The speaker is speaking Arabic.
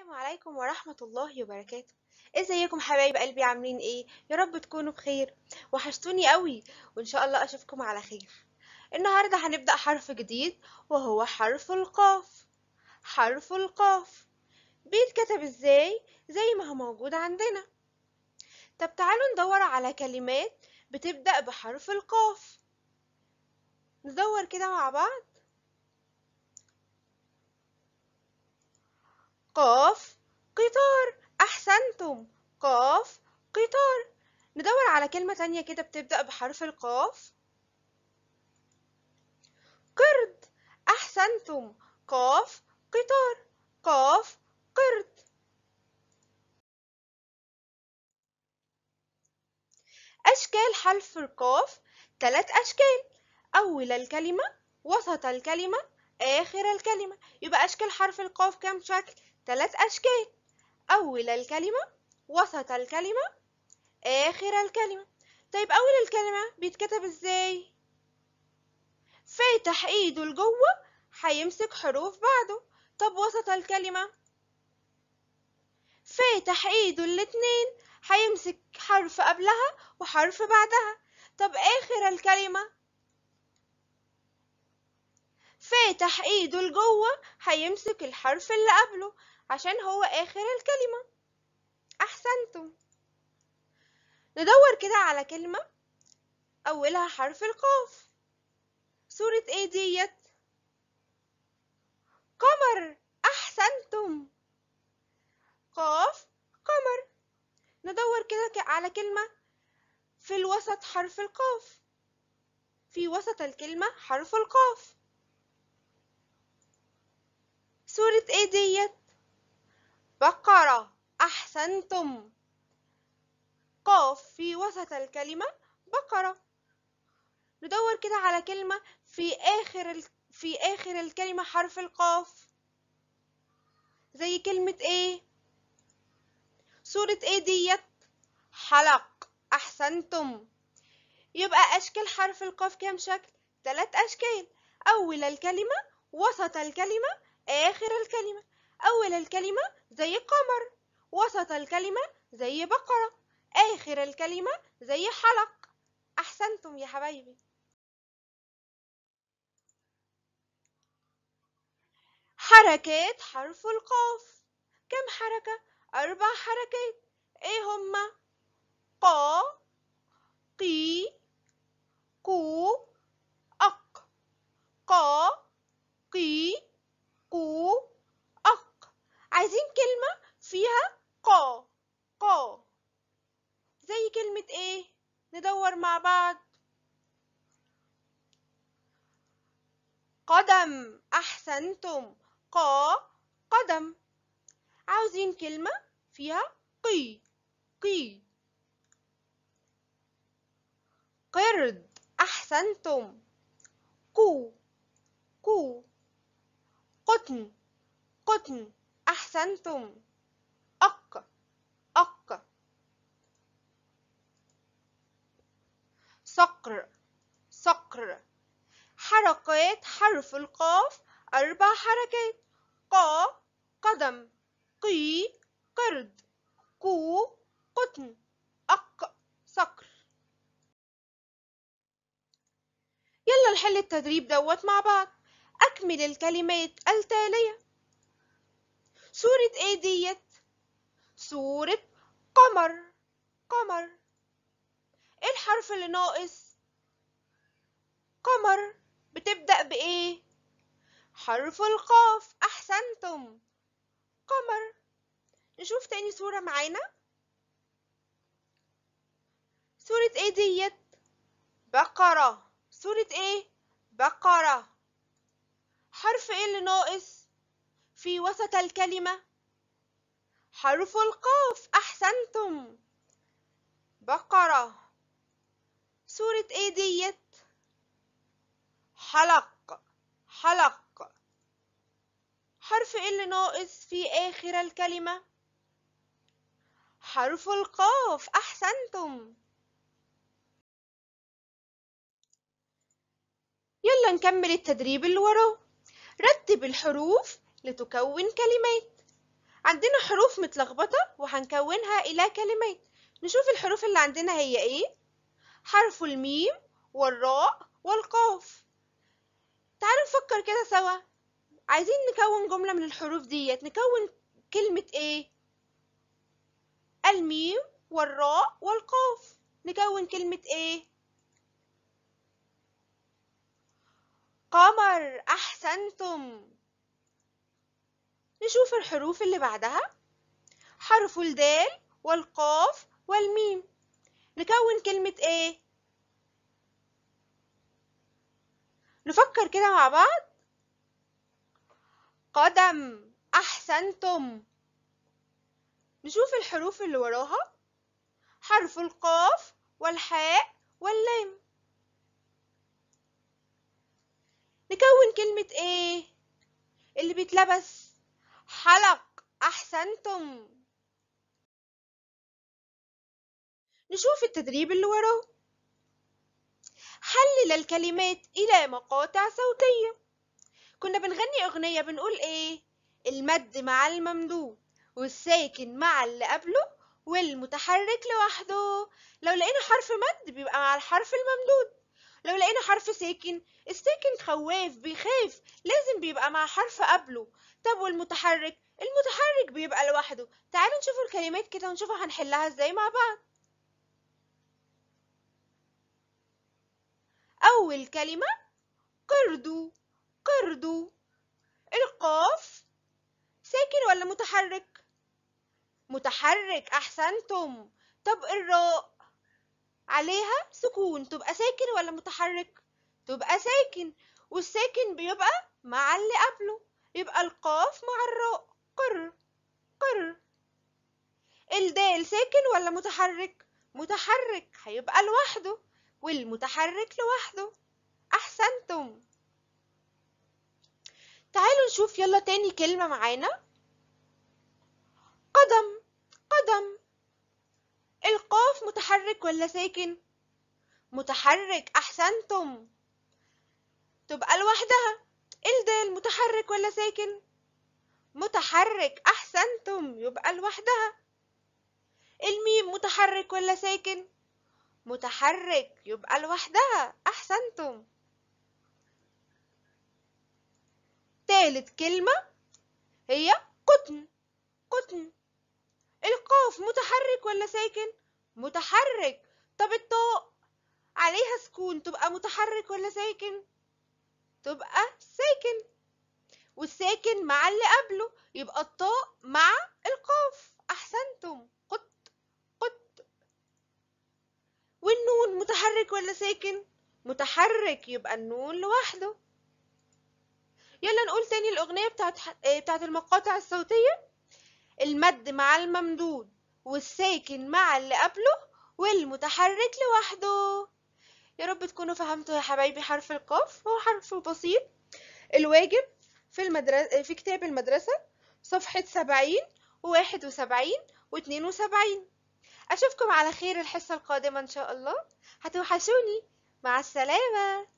السلام عليكم ورحمة الله وبركاته ازيكم حبايب قلبي عاملين ايه يا رب تكونوا بخير وحشتوني قوي وان شاء الله اشوفكم على خير النهاردة هنبدأ حرف جديد وهو حرف القاف حرف القاف بيتكتب ازاي زي ما هو موجود عندنا طب تعالوا ندور على كلمات بتبدأ بحرف القاف ندور كده مع بعض قاف قطار أحسنتم قاف قطار ندور على كلمة تانية كده بتبدأ بحرف القاف قرد أحسنتم قاف قطار قاف قرد أشكال حرف القاف ثلاث أشكال أول الكلمة وسط الكلمة آخر الكلمة يبقى أشكال حرف القاف كام شكل؟ ثلاث أشكال أول الكلمة وسط الكلمة آخر الكلمة طيب أول الكلمة بيتكتب إزاي؟ فاتح إيده لجوه هيمسك حروف بعده طب وسط الكلمة فاتح إيده الاتنين هيمسك حرف قبلها وحرف بعدها طب آخر الكلمة فاتح ايده لجوه هيمسك الحرف اللي قبله عشان هو آخر الكلمة أحسنتم ندور كده على كلمة أولها حرف القاف صورة إيه ديت؟ قمر أحسنتم قاف قمر ندور كده على كلمة في الوسط حرف القاف في وسط الكلمة حرف القاف صورة ايه ديت بقرة أحسنتم قاف في وسط الكلمة بقرة ندور كده على كلمة في آخر ال... في آخر الكلمة حرف القاف زي كلمة إيه صورة إيه ديت حلق أحسنتم يبقى أشكال حرف القاف كام شكل ثلاث أشكال أول الكلمة وسط الكلمة آخر الكلمة أول الكلمة زي قمر وسط الكلمة زي بقرة آخر الكلمة زي حلق أحسنتم يا حبايبي حركات حرف القاف كم حركة؟ أربع حركات إيه هما؟ قا قي قو أق قا قي مع بعض قدم أحسنتم قا قدم عاوزين كلمة فيها قي قي قرد أحسنتم قو قو قطن قطن أحسنتم صقر صقر حركات حرف القاف أربع حركات ق قدم قي قرد قو قطن أق صقر يلا نحل التدريب دوت مع بعض أكمل الكلمات التالية صورة ايه ديت صورة قمر قمر الحرف اللي ناقص قمر بتبدأ بإيه؟ حرف القاف أحسنتم قمر نشوف تاني صورة معانا صورة إيه ديت؟ بقرة صورة إيه؟ بقرة حرف إيه اللي ناقص؟ في وسط الكلمة حرف القاف أحسنتم بقرة سورة ايه ديت حلق حلق حرف ايه اللي ناقص في اخر الكلمة حرف القاف احسنتم يلا نكمل التدريب اللي وراه رتب الحروف لتكون كلمات عندنا حروف متلخبطة وهنكونها إلى كلمات نشوف الحروف اللي عندنا هي إيه حرف الميم والراء والقاف تعالوا نفكر كده سوا عايزين نكون جملة من الحروف ديت نكون كلمة ايه الميم والراء والقاف نكون كلمة ايه قمر احسنتم نشوف الحروف اللي بعدها حرف الدال والقاف والميم نكون كلمة ايه نفكر كده مع بعض قدم أحسنتم نشوف الحروف اللي وراها حرف القاف والحاء واللام نكون كلمة ايه اللي بيتلبس حلق أحسنتم نشوف التدريب اللي وراه حلل الكلمات إلى مقاطع صوتية كنا بنغني أغنية بنقول إيه المد مع الممدود والساكن مع اللي قبله والمتحرك لوحده لو لقينا حرف مد بيبقى مع الحرف الممدود لو لقينا حرف ساكن الساكن خواف بيخاف لازم بيبقى مع حرف قبله طب والمتحرك المتحرك بيبقى لوحده تعالوا نشوفوا الكلمات كده ونشوفوا هنحلها ازاي مع بعض أول كلمة قردو قردو القاف ساكن ولا متحرك متحرك أحسنتم طب الراء عليها سكون تبقى ساكن ولا متحرك تبقى ساكن والساكن بيبقى مع اللي قبله يبقى القاف مع الراء قر قر الدال ساكن ولا متحرك متحرك هيبقى لوحده والمتحرك لوحده أحسنتم تعالوا نشوف يلا تاني كلمة معانا قدم قدم القاف متحرك ولا ساكن متحرك أحسنتم تبقى لوحدها الدال متحرك ولا ساكن متحرك أحسنتم يبقى لوحدها الميم متحرك ولا ساكن متحرك يبقى لوحدها أحسنتم تالت كلمة هي قطن قطن القاف متحرك ولا ساكن متحرك طب الطاء عليها سكون تبقى متحرك ولا ساكن تبقى ساكن والساكن مع اللي قبله يبقى الطاء مع القاف احسنتم والنون متحرك ولا ساكن متحرك يبقى النون لوحده يلا نقول تاني الأغنية بتاعت آه، بتاعت المقاطع الصوتية المد مع الممدود والساكن مع اللي قبله والمتحرك لوحده يا رب تكونوا فهمتوا يا حبايبي حرف القاف هو حرف بسيط الواجب في المدرسة في كتاب المدرسة صفحة سبعين وواحد وسبعين واتنين وسبعين أشوفكم على خير الحصة القادمة إن شاء الله هتوحشوني مع السلامة